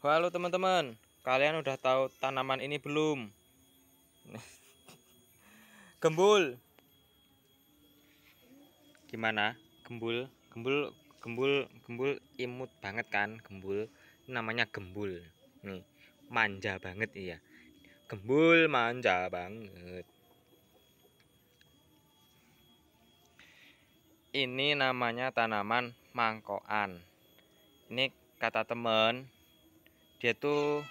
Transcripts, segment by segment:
Halo teman-teman, kalian udah tahu tanaman ini belum? gembul. Gimana? Gembul, gembul, gembul, gembul imut banget kan? Gembul namanya gembul. Nih, manja banget iya. Gembul manja banget. Ini namanya tanaman mangkoan. Ini kata teman dia itu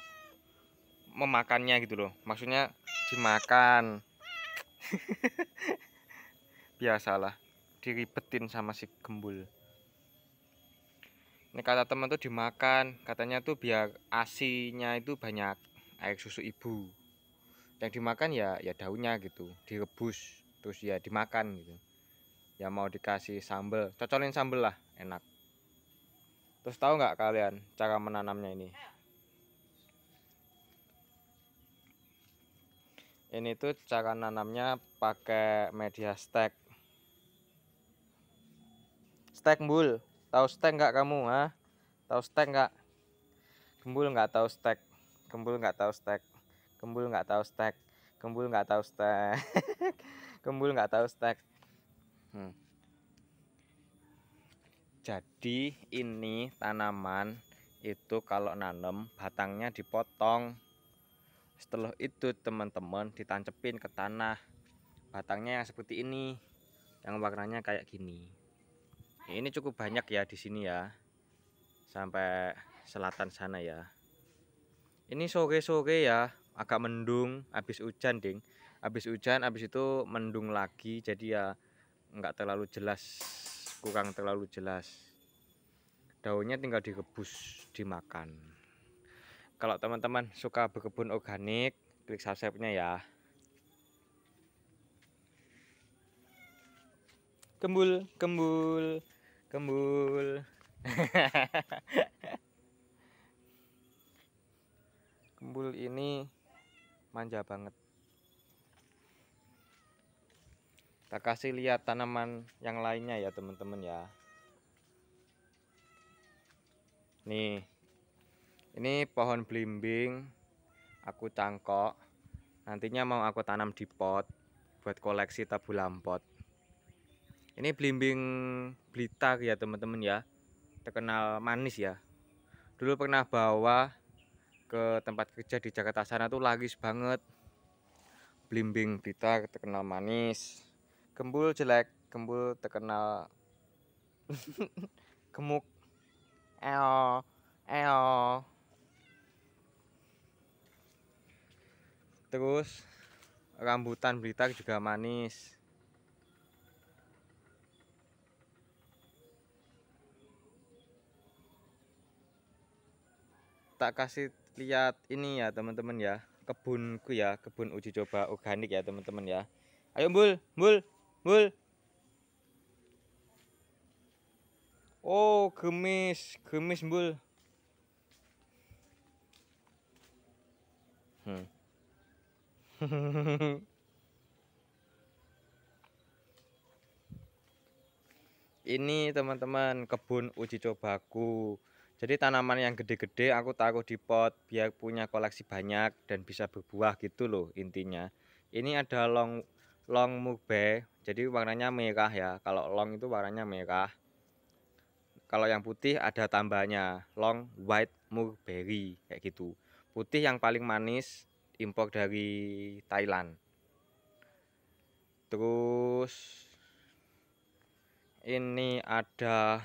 memakannya gitu loh maksudnya dimakan biasalah diribetin sama si gembul ini kata teman tuh dimakan katanya tuh biar asinya itu banyak air susu ibu yang dimakan ya ya daunnya gitu direbus terus ya dimakan gitu ya mau dikasih sambel cocolin sambel lah enak terus tahu nggak kalian cara menanamnya ini eh, ini tuh cara nanamnya pakai media stek stek bul tahu stek nggak kamu ha tahu stek nggak gembul nggak tahu stek gembul nggak tahu stek gembul nggak tahu stek gembul nggak tahu stek gembul nggak tahu stek hmm. jadi ini tanaman itu kalau nanam batangnya dipotong setelah itu teman-teman ditancepin ke tanah batangnya yang seperti ini yang warnanya kayak gini ini cukup banyak ya di sini ya sampai selatan sana ya ini sore-sore ya agak mendung habis hujan ding habis hujan habis itu mendung lagi jadi ya nggak terlalu jelas kurang terlalu jelas daunnya tinggal direbus dimakan kalau teman-teman suka berkebun organik klik subscribe-nya ya kembul kembul kembul kembul ini manja banget kita kasih lihat tanaman yang lainnya ya teman-teman ya nih ini pohon belimbing, aku cangkok nantinya mau aku tanam di pot buat koleksi tabu lampot ini belimbing blitar ya teman-teman ya terkenal manis ya dulu pernah bawa ke tempat kerja di Jakarta sana tuh lagis banget Belimbing blitar terkenal manis gembul jelek gembul terkenal gemuk eo eo terus rambutan blitar juga manis tak kasih lihat ini ya teman-teman ya kebunku ya kebun uji coba organik ya teman-teman ya ayo bul bul bul oh gemis gemis bul hmm. ini teman-teman kebun uji cobaku jadi tanaman yang gede-gede aku taruh di pot biar punya koleksi banyak dan bisa berbuah gitu loh intinya ini ada long long mube jadi warnanya merah ya kalau long itu warnanya merah kalau yang putih ada tambahnya long white mulberry kayak gitu putih yang paling manis impor dari Thailand terus ini ada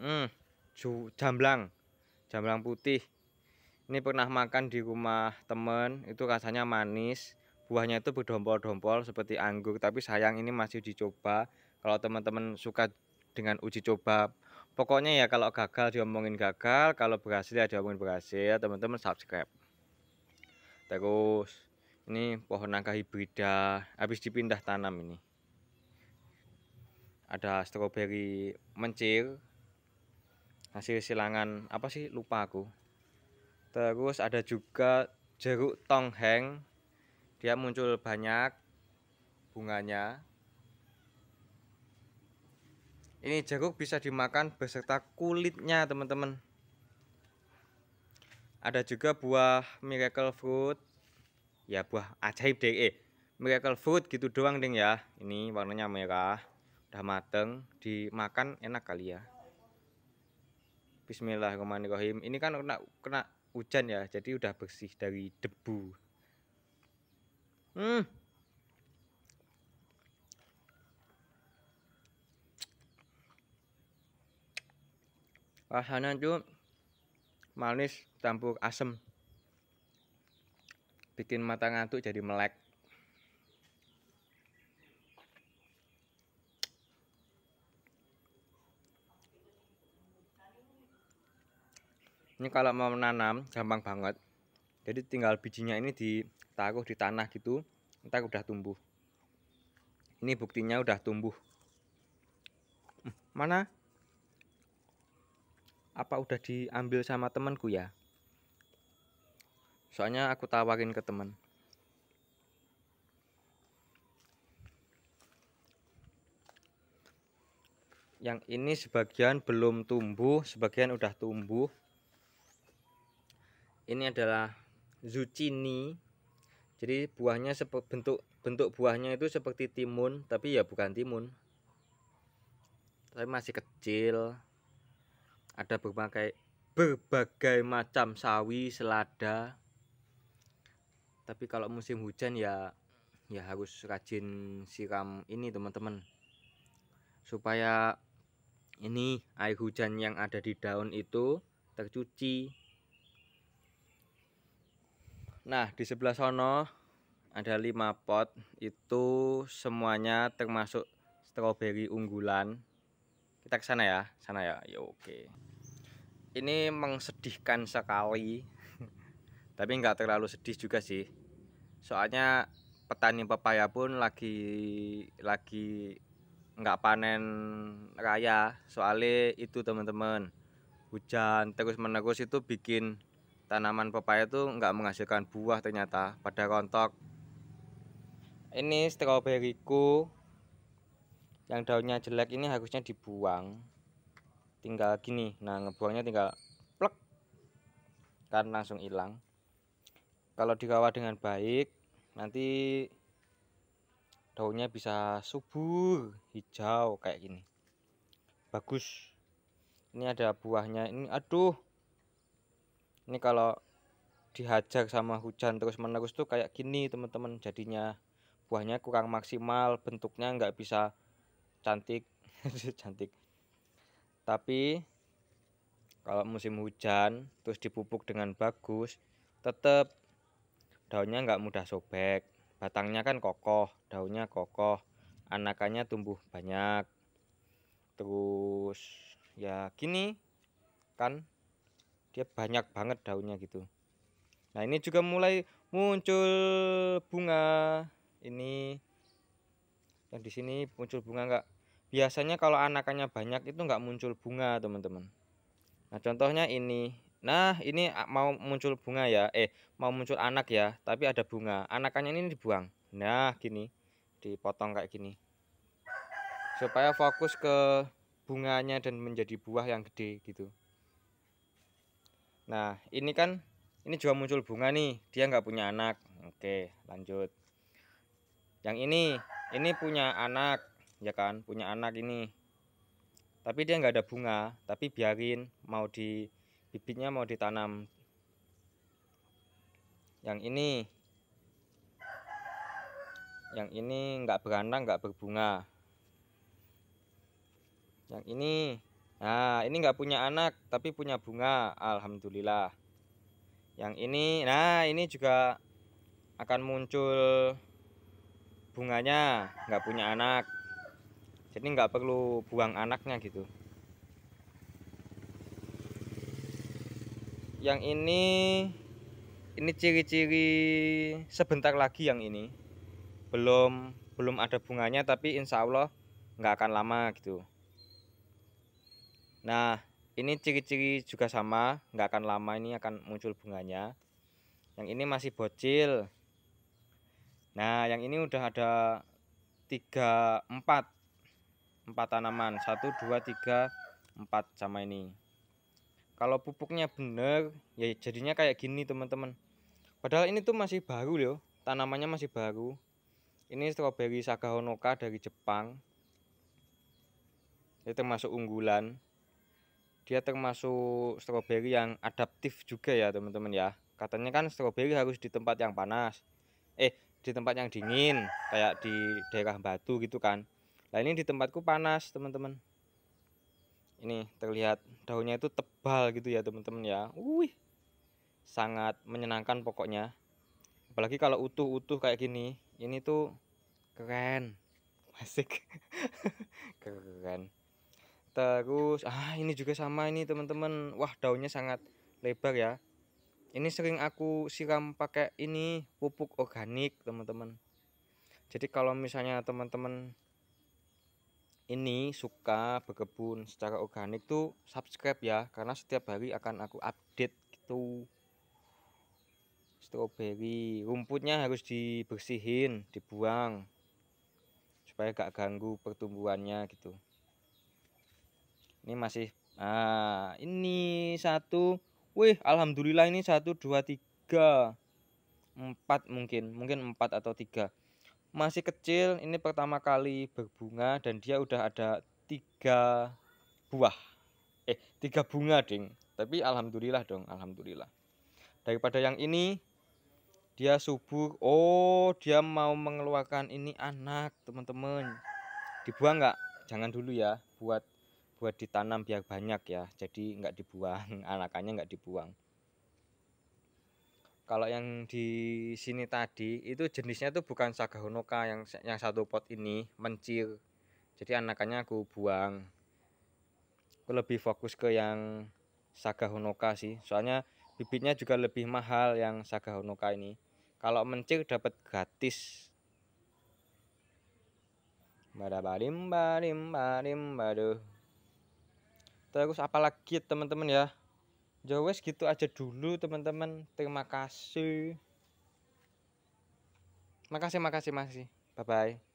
hmm, jamblang jamblang putih ini pernah makan di rumah temen itu rasanya manis buahnya itu berdompol-dompol seperti anggur tapi sayang ini masih dicoba kalau teman-teman suka dengan uji coba pokoknya ya kalau gagal diomongin gagal kalau berhasil ya diomongin berhasil teman-teman subscribe terus ini pohon nangka hibrida habis dipindah tanam ini ada stroberi mencir hasil silangan apa sih lupa aku terus ada juga jeruk tongheng dia muncul banyak bunganya ini jeruk bisa dimakan beserta kulitnya teman-teman ada juga buah miracle fruit ya buah ajaib deh eh, miracle fruit gitu doang ding ya ini warnanya merah udah mateng dimakan enak kali ya Bismillahirrahmanirrahim ini kan kena kena hujan ya jadi udah bersih dari debu hmm rasanya tuh manis campur asem bikin mata ngantuk jadi melek ini kalau mau menanam gampang banget jadi tinggal bijinya ini ditaruh di tanah gitu ntar udah tumbuh ini buktinya udah tumbuh mana apa udah diambil sama temanku ya soalnya aku tawarin ke teman yang ini sebagian belum tumbuh, sebagian udah tumbuh. Ini adalah zucchini. Jadi buahnya bentuk bentuk buahnya itu seperti timun, tapi ya bukan timun. Tapi masih kecil ada berbagai berbagai macam sawi selada tapi kalau musim hujan ya ya harus rajin siram ini teman-teman supaya ini air hujan yang ada di daun itu tercuci nah di sebelah sono ada lima pot itu semuanya termasuk stroberi unggulan kita sana ya sana ya ya oke ini mengsedihkan sekali tapi nggak terlalu sedih juga sih soalnya petani pepaya pun lagi lagi nggak panen raya soalnya itu teman-teman hujan terus menerus itu bikin tanaman pepaya itu nggak menghasilkan buah ternyata pada rontok ini stroberiku yang daunnya jelek ini harusnya dibuang tinggal gini nah ngebuangnya tinggal plek kan langsung hilang kalau dirawat dengan baik nanti daunnya bisa subur hijau kayak gini bagus ini ada buahnya ini aduh ini kalau dihajar sama hujan terus menerus tuh kayak gini teman-teman jadinya buahnya kurang maksimal bentuknya nggak bisa cantik cantik tapi kalau musim hujan terus dipupuk dengan bagus tetap daunnya nggak mudah sobek batangnya kan kokoh daunnya kokoh anakannya tumbuh banyak terus ya gini kan dia banyak banget daunnya gitu nah ini juga mulai muncul bunga ini yang di sini muncul bunga nggak biasanya kalau anakannya banyak itu nggak muncul bunga teman-teman nah contohnya ini nah ini mau muncul bunga ya eh mau muncul anak ya tapi ada bunga anakannya ini dibuang nah gini dipotong kayak gini supaya fokus ke bunganya dan menjadi buah yang gede gitu nah ini kan ini juga muncul bunga nih dia nggak punya anak oke lanjut yang ini ini punya anak ya kan punya anak ini tapi dia nggak ada bunga tapi biarin mau di bibitnya mau ditanam yang ini yang ini nggak beranak nggak berbunga yang ini nah ini nggak punya anak tapi punya bunga alhamdulillah yang ini nah ini juga akan muncul bunganya nggak punya anak jadi nggak perlu buang anaknya gitu yang ini ini ciri-ciri sebentar lagi yang ini belum belum ada bunganya tapi insya Allah nggak akan lama gitu nah ini ciri-ciri juga sama nggak akan lama ini akan muncul bunganya yang ini masih bocil nah yang ini udah ada tiga empat empat tanaman satu dua tiga empat sama ini kalau pupuknya bener ya jadinya kayak gini teman-teman padahal ini tuh masih baru loh tanamannya masih baru ini strawberry saga honoka dari Jepang itu termasuk unggulan dia termasuk stroberi yang adaptif juga ya teman-teman ya katanya kan stroberi harus di tempat yang panas eh di tempat yang dingin kayak di daerah batu gitu kan Nah ini di tempatku panas teman-teman. Ini terlihat daunnya itu tebal gitu ya teman-teman ya. Wih, sangat menyenangkan pokoknya. Apalagi kalau utuh-utuh kayak gini, ini tuh keren, asik, keren. Terus ah ini juga sama ini teman-teman. Wah daunnya sangat lebar ya. Ini sering aku siram pakai ini pupuk organik teman-teman. Jadi kalau misalnya teman-teman ini suka berkebun secara organik tuh subscribe ya karena setiap hari akan aku update gitu stroberi rumputnya harus dibersihin dibuang supaya gak ganggu pertumbuhannya gitu ini masih ah ini satu wih alhamdulillah ini satu dua tiga empat mungkin mungkin empat atau tiga masih kecil ini pertama kali berbunga dan dia udah ada tiga buah eh tiga bunga ding tapi alhamdulillah dong alhamdulillah daripada yang ini dia subur oh dia mau mengeluarkan ini anak teman-teman dibuang nggak jangan dulu ya buat buat ditanam biar banyak ya jadi nggak dibuang anakannya nggak dibuang kalau yang di sini tadi itu jenisnya tuh bukan saga honoka yang yang satu pot ini mencir jadi anakannya aku buang aku lebih fokus ke yang saga honoka sih soalnya bibitnya juga lebih mahal yang saga honoka ini kalau mencir dapat gratis barim barim barim baduh terus apalagi teman-teman ya Ya wes gitu aja dulu teman-teman. Terima kasih. Makasih makasih masih. Bye bye.